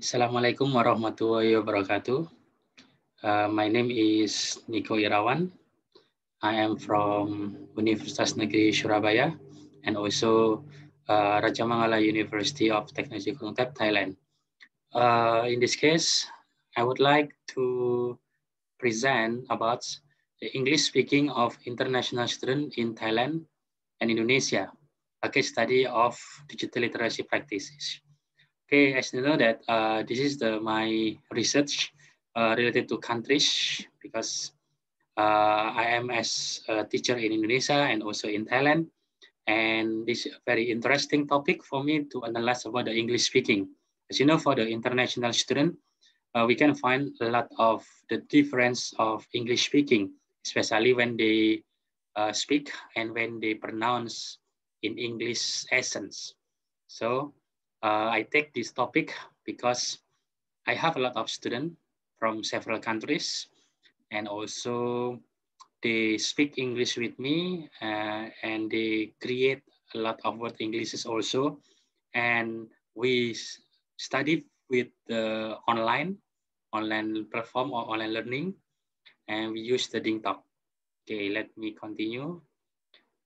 Assalamualaikum warahmatullahi wabarakatuh. Uh, my name is Nico Irawan. I am from Universitas Negeri Surabaya and also uh, Mangala University of Technology Kongtep, Thailand. Uh, in this case, I would like to present about the English speaking of international students in Thailand and Indonesia, a case study of digital literacy practices. Okay, as you know that uh, this is the my research uh, related to countries because uh, I am as a teacher in Indonesia and also in Thailand. And this is a very interesting topic for me to analyze about the English speaking. As you know, for the international student, uh, we can find a lot of the difference of English speaking, especially when they uh, speak and when they pronounce in English essence. So uh, I take this topic because I have a lot of students from several countries and also they speak English with me uh, and they create a lot of word Englishes also. And we study with the uh, online, online platform or online learning, and we use the Ding Okay, let me continue.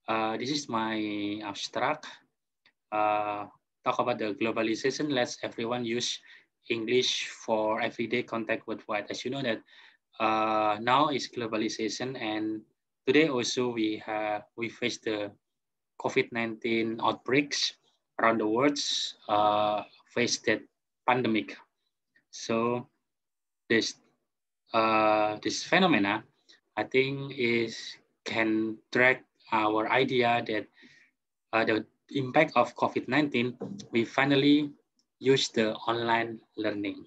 Uh, this is my abstract. Uh, talk about the globalization lets everyone use English for everyday contact worldwide. As you know that uh, now is globalization and today also we have, we face the COVID-19 outbreaks around the world uh, face that pandemic. So this, uh, this phenomena, I think is can drag our idea that uh, the impact of COVID-19, we finally use the online learning.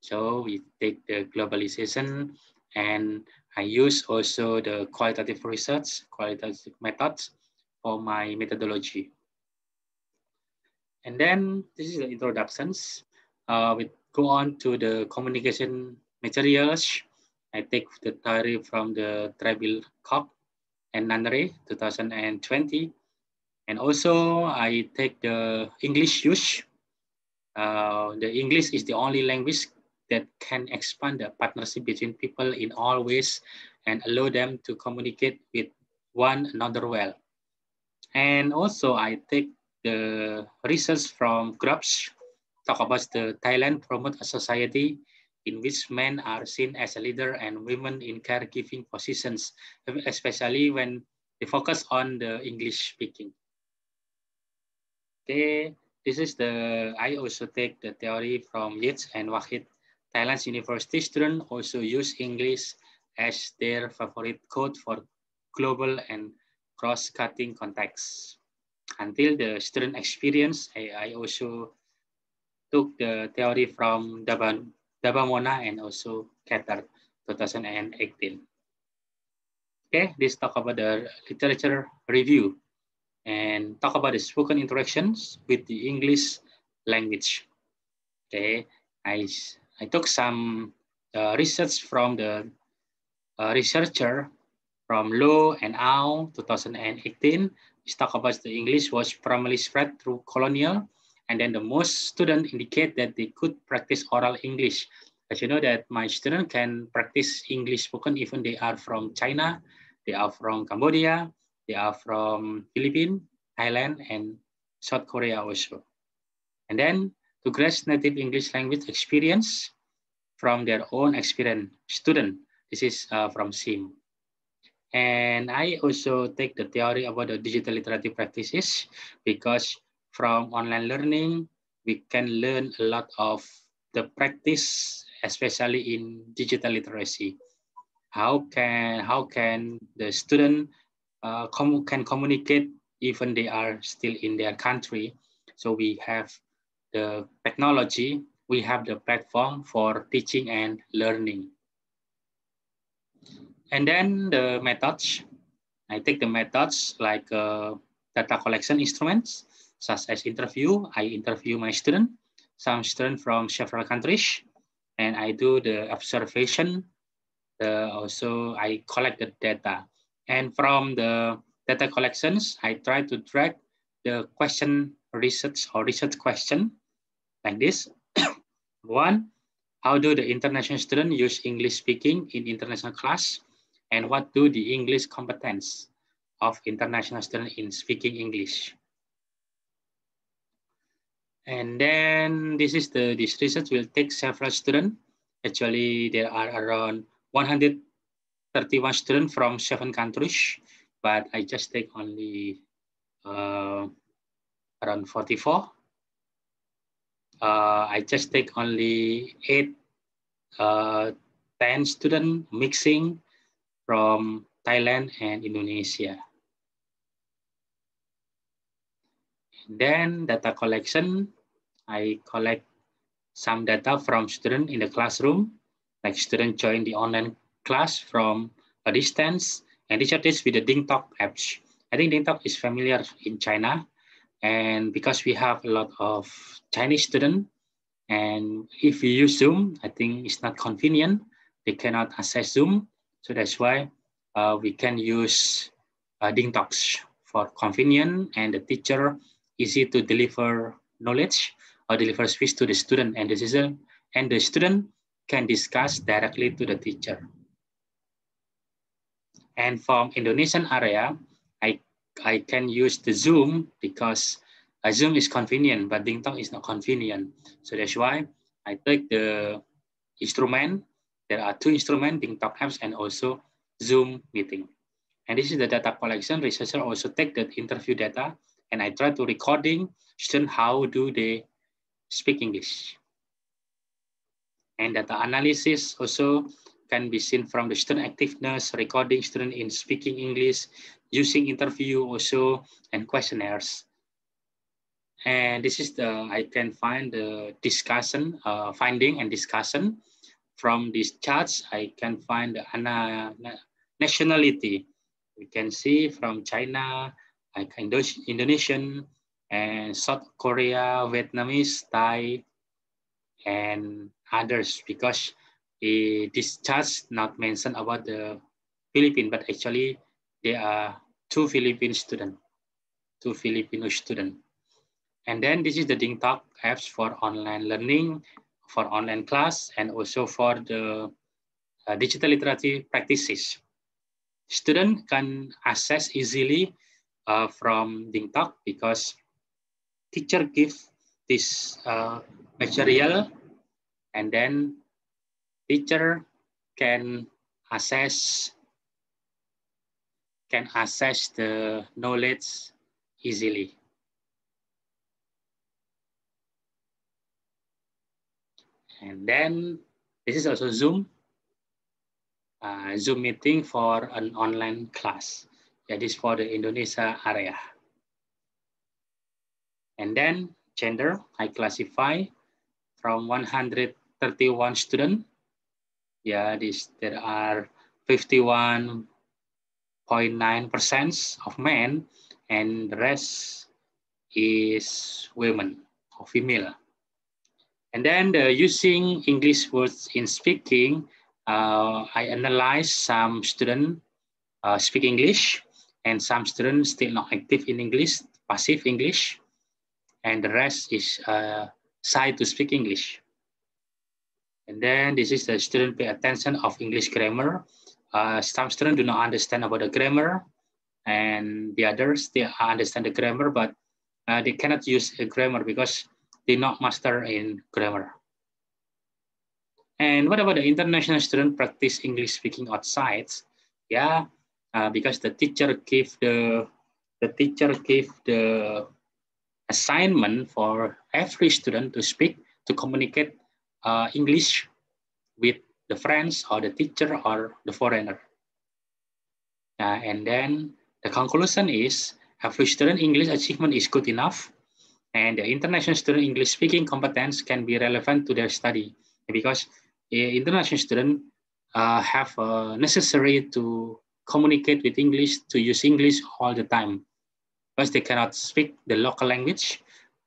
So we take the globalization and I use also the qualitative research, qualitative methods for my methodology. And then this is the introductions. Uh, we go on to the communication materials. I take the diary from the tribal cop and Nunnery 2020 and also I take the English use. Uh, the English is the only language that can expand the partnership between people in all ways and allow them to communicate with one another well. And also I take the research from groups talk about the Thailand promote a society in which men are seen as a leader and women in caregiving positions, especially when they focus on the English speaking. They, this is the, I also take the theory from Yates and Wahid. Thailand's university students also use English as their favorite code for global and cross-cutting contexts. Until the student experience, I, I also took the theory from Daban, Dabamona and also Qatar 2018. Okay, let's talk about the literature review and talk about the spoken interactions with the English language. Okay, I, I took some uh, research from the uh, researcher from Low and Ao, 2018. Which talk about the English was primarily spread through colonial, and then the most students indicate that they could practice oral English. As you know that my student can practice English spoken even they are from China, they are from Cambodia, they are from Philippines, Thailand, and South Korea also. And then to grasp native English language experience from their own experience student. This is uh, from SIM. And I also take the theory about the digital literacy practices because from online learning, we can learn a lot of the practice, especially in digital literacy. How can, how can the student uh, com can communicate even they are still in their country. So we have the technology, we have the platform for teaching and learning. And then the methods, I take the methods like uh, data collection instruments, such as interview. I interview my student, some student from several countries, and I do the observation. Uh, also, I collect the data. And from the data collections, I try to track the question research or research question like this. One, how do the international students use English speaking in international class? And what do the English competence of international students in speaking English? And then this is the this research will take several students. Actually, there are around 100 31 students from seven countries, but I just take only uh, around 44. Uh, I just take only eight, uh, 10 students mixing from Thailand and Indonesia. Then data collection, I collect some data from students in the classroom, like students join the online class from a distance and teacher this with the DingTalk app. I think DingTalk is familiar in China and because we have a lot of Chinese students and if we use Zoom, I think it's not convenient. They cannot access Zoom. So that's why uh, we can use uh, DingTalks for convenient and the teacher easy to deliver knowledge or deliver speech to the student and the student and the student can discuss directly to the teacher. And from Indonesian area, I, I can use the Zoom because Zoom is convenient, but DingTalk is not convenient. So that's why I take the instrument. There are two instruments, DingTalk apps and also Zoom meeting. And this is the data collection. Researcher also take the interview data and I try to recording student how do they speak English. And data analysis also can be seen from the student activeness, recording student in speaking English, using interview also, and questionnaires. And this is the, I can find the discussion, uh, finding and discussion. From these charts, I can find the ana, nationality. We can see from China, like Indonesian, and South Korea, Vietnamese, Thai, and others because a discharge not mentioned about the Philippines, but actually there are two Philippine students, two Filipino students. And then this is the DingTalk apps for online learning, for online class, and also for the uh, digital literacy practices. Students can access easily uh, from DingTalk because teacher give this uh, material and then teacher can assess can assess the knowledge easily. And then this is also Zoom, uh, Zoom meeting for an online class. That is for the Indonesia area. And then gender, I classify from 131 students yeah, this there are 51.9% of men and the rest is women or female. And then the using English words in speaking, uh, I analyzed some students uh, speak English and some students still not active in English, passive English, and the rest is uh, shy to speak English. And then this is the student pay attention of English grammar. Uh, some students do not understand about the grammar and the others, they understand the grammar, but uh, they cannot use a grammar because they not master in grammar. And what about the international student practice English speaking outside? Yeah, uh, because the teacher give the the teacher give the assignment for every student to speak to communicate uh, English with the friends or the teacher or the foreigner. Uh, and then the conclusion is every student English achievement is good enough and the international student English speaking competence can be relevant to their study because uh, international student uh, have uh, necessary to communicate with English, to use English all the time because they cannot speak the local language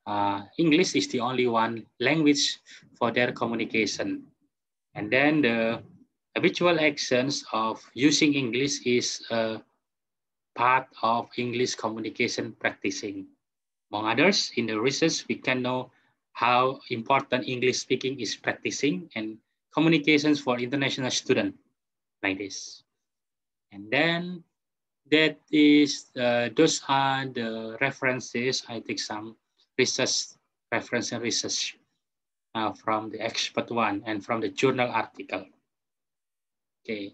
uh, English is the only one language for their communication. And then the habitual actions of using English is a part of English communication practicing. Among others, in the research, we can know how important English speaking is practicing and communications for international students like this. And then that is, uh, those are the references. I take some research reference and research uh, from the expert one and from the journal article. Okay,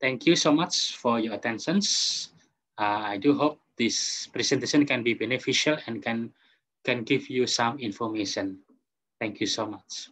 thank you so much for your attentions. Uh, I do hope this presentation can be beneficial and can, can give you some information. Thank you so much.